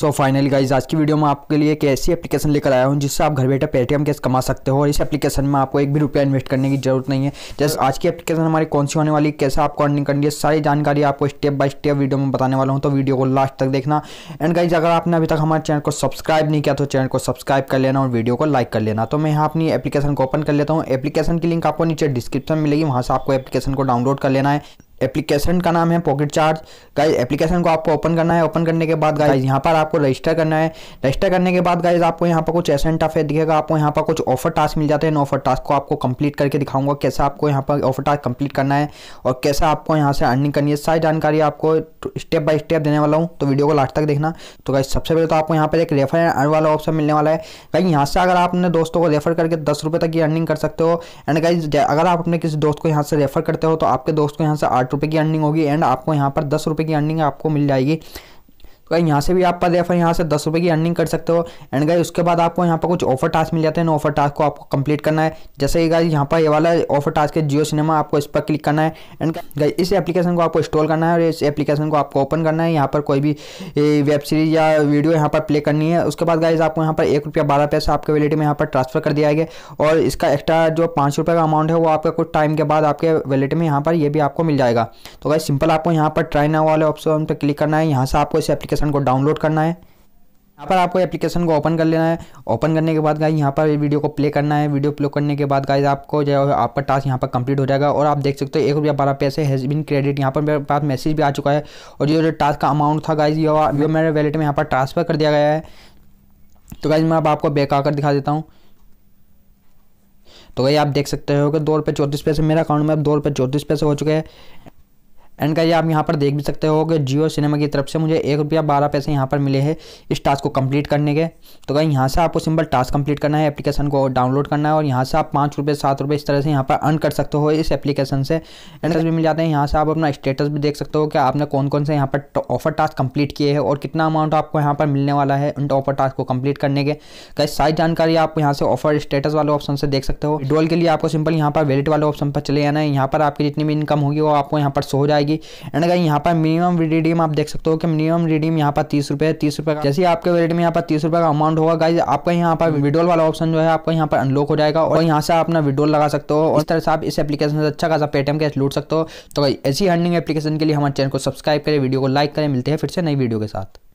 so finally guys आज की video में आपके लिए एक ऐसी एप्लीकेशन लेकर आया हूँ जिससे आप घर बैठे पेटीएम कैश कमा सकते हो और इस एप्लीकेशन में आपको एक भी रुपया इन्वेस्ट करने की जरूरत नहीं है जैसे आज की एप्लीकेशन हमारी कौन सी होने वाली कैसे आपको अर्निंग करनी है सारी जानकारी आपको स्टेप बाय स्टेप वीडियो में बताने वाला हूँ तो वीडियो को लास्ट तक देखना एंड गाइज अगर आपने अभी तक हमारे चैनल को सब्सक्राइब नहीं किया तो चैनल को सब्सक्राइब कर लेना और वीडियो को लाइक कर लेना तो मैं यहाँ अपनी एप्लीकेशन को ओपन कर लेता हूँ एप्लीकेशन की लिंक आपको नीचे डिस्क्रिप्शन मिलेगी वहाँ से आपको एप्लीकेशन को डाउनलोड कर लेना है एप्लीकेशन का नाम है पॉकेट चार्ज गाइज एप्लीकेशन को आपको ओपन करना है ओपन करने के बाद गाइज यहाँ पर आपको रजिस्टर करना है रजिस्टर करने के बाद गाइज आपको यहाँ पर कुछ एस एंड दिखेगा आपको यहाँ पर कुछ ऑफर टास्क मिल जाते हैं ऑफर टास्क को आपको कंप्लीट करके दिखाऊंगा कैसे आपको यहाँ पर ऑफर टास्क कंप्लीट करना है और कैसे आपको यहाँ से अर्निंग करनी है सारी जानकारी आपको स्टेप बाय स्टेप देने वाला हूँ तो वीडियो को लास्ट तक देखना तो गाइज सबसे पहले तो आपको यहाँ पर एक रेफर अर्न वाला ऑप्शन मिलने वाला है गाइज यहाँ से अगर आपने दोस्तों को रेफर करके दस तक की अर्निंग कर सकते हो एंड गाइज अगर आप अपने किसी दोस्त को यहाँ से रेफर करते हो तो आपके दोस्त को यहाँ से आठ साठ रुपये की अर्निंग होगी एंड आपको यहाँ पर दस रुपये की अर्निंग आपको मिल जाएगी तो गाई यहाँ से भी आप पर या फिर यहाँ से दस रुपये की अर्निंग कर सकते हो एंड गाई उसके बाद आपको यहाँ पर कुछ ऑफर टास्क मिल जाते हैं ऑफर टास्क को आपको कंप्लीट करना है जैसे कि गाई यहाँ पर ये वाला ऑफर टास्क है जियो सिनेमा आपको इस पर क्लिक करना है एंड गाई इस एप्लीकेशन को आपको इंस्टॉल करना है और इस एप्लीकेशन को आपको ओपन करना है यहाँ पर कोई भी वेब सीरीज या वीडियो यहाँ पर प्ले करनी है उसके बाद गाइज आपको यहाँ पर एक रुपया बारह पैसा आपके वैलिटी में यहाँ पर ट्रांसफर कर दिया गया और इसका एक्स्ट्रा जो पाँच रुपये का अमाउंट है वो आपका कुछ टाइम के बाद आपके वैलेट में यहाँ पर ये भी आपको मिल जाएगा तो गाइज सिंपल आपको यहाँ पर ट्राई ना वाले ऑप्शन पर क्लिक करना है यहाँ से आपको इस एप्लीकेशन एप्लीकेशन को डाउनलोड करना है यहाँ पर आपको एप्लीकेशन को ओपन कर लेना है ओपन करने के बाद गाइस यहाँ पर वीडियो को प्ले करना है वीडियो प्ले करने के बाद गाइस आपको जो है आपका टास्क यहाँ पर कंप्लीट हो जाएगा और आप देख सकते हो एक रुपया बारह पैसे हैज़ बिन क्रेडिट यहाँ पर मेरे पास मैसेज भी आ चुका है और जो जो टास्क का अमाउंट था गाइज ये मेरे वैलेट में यहाँ पर ट्रांसफर कर दिया गया है तो गाइज मैं अब आपको बैक आकर दिखा देता हूँ तो गई आप देख सकते हो कि दो रुपये चौंतीस पैसे मेरे अकाउंट में अब दो रुपये चौंतीस पैसे हो चुके हैं एंड ये आप यहाँ पर देख भी सकते हो कि जियो सिनेमा की तरफ से मुझे एक रुपया बारह पैसे यहाँ पर मिले हैं इस टास्क को कंप्लीट करने के तो कहीं यहाँ से आपको सिंपल टास्क कंप्लीट करना है एप्लीकेशन को डाउनलोड करना है और यहाँ से आप पाँच रुपये सात रुपये इस तरह से यहाँ पर अर्न कर सकते हो इस एप्लीकेशन से एंड भी मिल जाते हैं यहाँ से आप अपना स्टेटस भी देख सकते हो कि आपने कौन कौन से यहाँ पर ऑफर टास्क कंप्लीट किए हैं और कितना अमाउंट आपको यहाँ पर मिलने वाला है उन ऑफर टास्क को कम्प्लीट करने के कई सारी जानकारी आप यहाँ से ऑफर स्टेटस वाले ऑप्शन से देख सकते हो डोल के लिए आपको सिंपल यहाँ पर वेलिट वाले ऑप्शन पर चले जाना है यहाँ पर आपकी जितनी भी इनकम होगी वो आपको यहाँ पर सो जाएगी जाएगी एंड गाइज यहाँ पर मिनिमम रिडीम आप देख सकते हो कि मिनिमम रिडीम यहाँ पर तीस रुपये तीस रुपये का जैसे आपके वॉलेट में यहाँ पर तीस रुपये का अमाउंट होगा गाइज आपका यहाँ पर विड्रोल वाला ऑप्शन जो है आपका यहाँ पर अनलॉक हो जाएगा और यहाँ से आप अपना विड्रोल लगा सकते हो और इस तरह से आप इस एप्लीकेशन से अच्छा खासा पेटीएम कैश लूट सकते हो तो ऐसी अर्निंग एप्लीकेशन के लिए हमारे चैनल को सब्सक्राइब करें वीडियो को लाइक करें मिलते हैं फिर से नई वीडियो के साथ